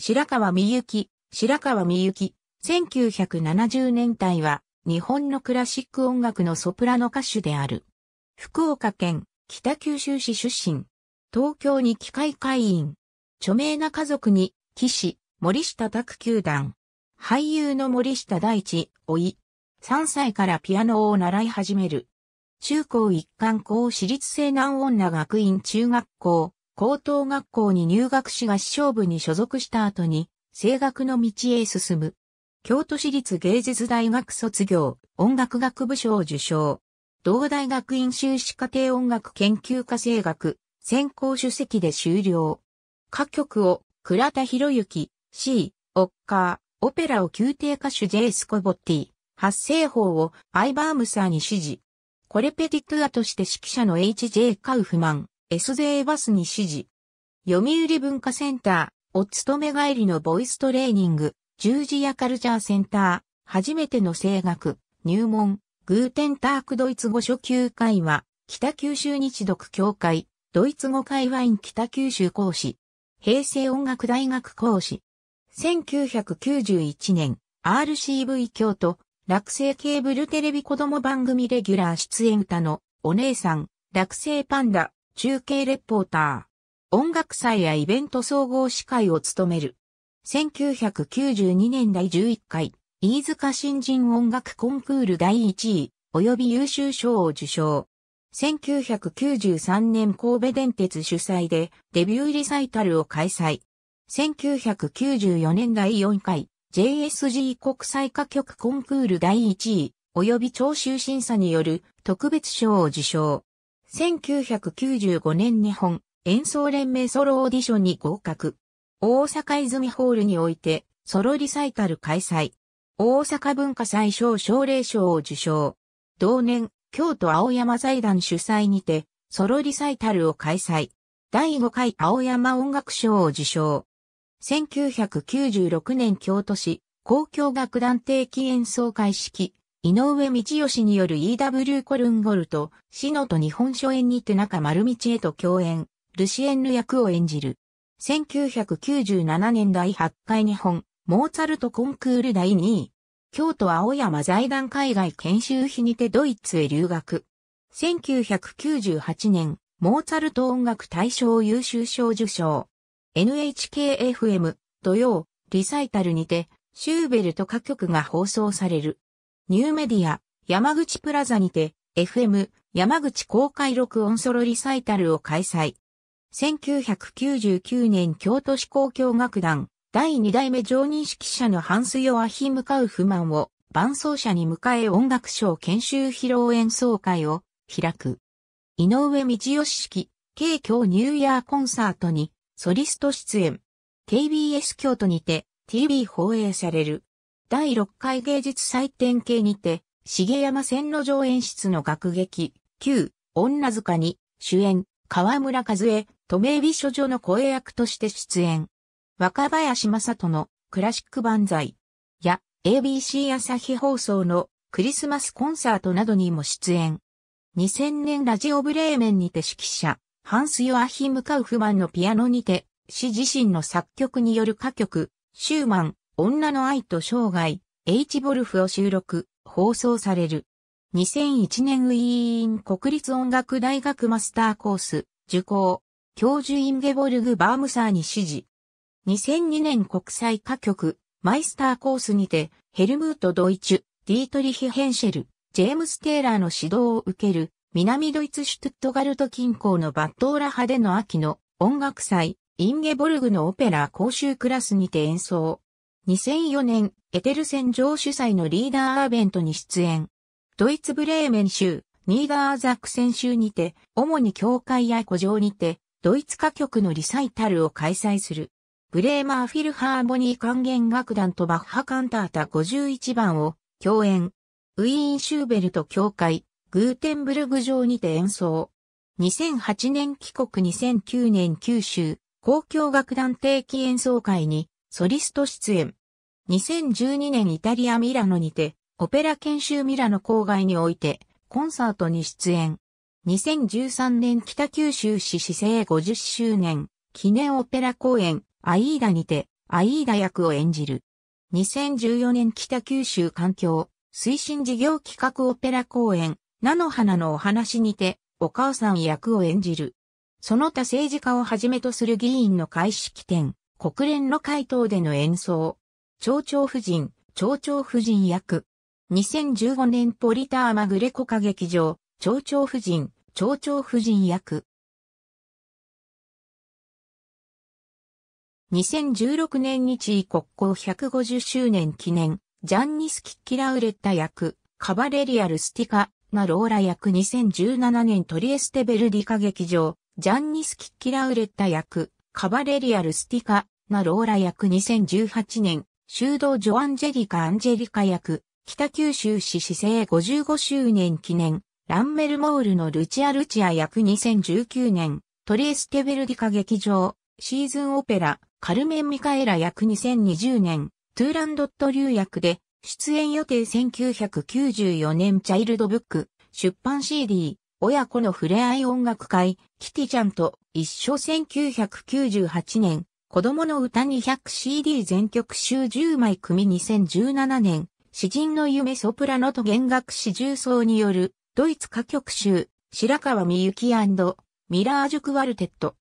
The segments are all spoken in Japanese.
白川みゆき、白川みゆき、1970年代は日本のクラシック音楽のソプラノ歌手である。福岡県北九州市出身。東京に機械会員。著名な家族に、騎士、森下卓球団。俳優の森下大地、老い。3歳からピアノを習い始める。中高一貫校私立西南女学院中学校、高等学校に入学し合唱部に所属した後に、声楽の道へ進む。京都市立芸術大学卒業、音楽学部賞受賞。同大学院修士課程音楽研究科声楽、専攻主席で終了。歌曲を、倉田博之、C、オッカー、オペラを宮廷歌手 J スコボッティ、発声法をアイバームサーに指示。コレペティトゥアとして指揮者の H.J. カウフマン、SJ バスに指示。読売文化センター、お勤め帰りのボイストレーニング、十字屋カルチャーセンター、初めての声楽、入門、グーテンタークドイツ語初級会話、北九州日読協会、ドイツ語会話院北九州講師、平成音楽大学講師。1991年、RCV 京都、落成ケーブルテレビ子供番組レギュラー出演歌のお姉さん、落成パンダ、中継レポーター、音楽祭やイベント総合司会を務める。1992年第11回、飯塚新人音楽コンクール第1位、及び優秀賞を受賞。1993年神戸電鉄主催でデビューリサイタルを開催。1994年第4回 JSG 国際歌曲コンクール第1位及び聴衆審査による特別賞を受賞。1995年日本演奏連盟ソロオーディションに合格。大阪泉ホールにおいてソロリサイタル開催。大阪文化祭賞奨励賞を受賞。同年、京都青山財団主催にてソロリサイタルを開催。第5回青山音楽賞を受賞。1996年京都市交響楽団定期演奏会式井上道義による E.W. コルンゴルト、シノと日本初演にて中丸道へと共演、ルシエンヌ役を演じる。1997年第8回日本、モーツァルトコンクール第2位。京都青山財団海外研修費にてドイツへ留学。1998年、モーツァルト音楽大賞優秀賞受賞。NHKFM、土曜、リサイタルにて、シューベルト歌曲が放送される。ニューメディア、山口プラザにて、FM、山口公開録音ソロリサイタルを開催。1999年京都市交響楽団、第2代目常任指揮者のハンス・ヨアヒム・カウフマンを、伴奏者に迎え音楽賞研修披露演奏会を開く。井上道義式、京京ニューイヤーコンサートに、ソリスト出演。KBS 京都にて、TV 放映される。第6回芸術祭典系にて、重山線路上演出の楽劇、旧、女塚に、主演、河村和恵、都名美処女の声役として出演。若林正人のクラシック万歳や ABC 朝日放送のクリスマスコンサートなどにも出演。2000年ラジオブレーメンにて指揮者、ハンス・ヨアヒム・カウフマンのピアノにて、詩自身の作曲による歌曲、シューマン、女の愛と生涯、H ボルフを収録、放送される。2001年ウィーン国立音楽大学マスターコース、受講、教授インゲボルグ・バームサーに指示。2002年国際歌曲、マイスターコースにて、ヘルムート・ドイチュ、ディートリヒ・ヘンシェル、ジェームス・テーラーの指導を受ける、南ドイツシュトゥットガルト近郊のバットーラ派での秋の音楽祭、インゲボルグのオペラ公衆クラスにて演奏。2004年、エテルセン主催のリーダーアーベントに出演。ドイツブレーメン州、ニーダーザックセン州にて、主に教会や古城にて、ドイツ歌曲のリサイタルを開催する。ブレーマーフィルハーモニー管弦楽団とバッハカンタータ51番を共演。ウィーン・シューベルト教会、グーテンブルグ城にて演奏。2008年帰国2009年九州、公共楽団定期演奏会にソリスト出演。2012年イタリア・ミラノにて、オペラ研修ミラノ郊外において、コンサートに出演。2013年北九州市市政50周年、記念オペラ公演、アイーダにて、アイーダ役を演じる。2014年北九州環境、推進事業企画オペラ公演、菜の花のお話にて、お母さん役を演じる。その他政治家をはじめとする議員の会式典、国連の回答での演奏、蝶々夫人、蝶々夫人役。2015年ポリターマグレコ歌劇場、蝶々夫人、蝶々夫人役。2016年日位国交150周年記念、ジャンニス・キッキラウレッタ役、カバレリア・ルスティカ、ナ・ローラ役2017年トリエステ・ベルディ歌劇場、ジャンニス・キッキラウレッタ役、カバレリア・ルスティカ、ナ・ローラ役2018年修道女アンジェリカ・アンジェリカ役、北九州市市政55周年記念、ランメルモールのルチア・ルチア役2019年、トリエステベルディカ劇場、シーズンオペラ、カルメン・ミカエラ役2020年、トゥーランドット・リュー役で、出演予定1994年チャイルドブック、出版 CD、親子の触れ合い音楽会、キティちゃんと一緒1998年、子供の歌 200CD 全曲集10枚組2017年、詩人の夢ソプラノと弦楽詩重奏による、ドイツ歌曲集、白川みゆきミラージュクワルテット。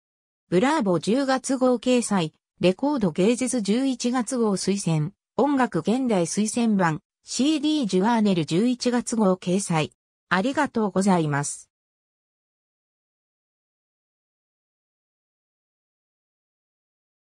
ブラーボ10月号掲載、レコード芸術11月号推薦、音楽現代推薦版、CD ジュアーネル11月号掲載。ありがとうございます。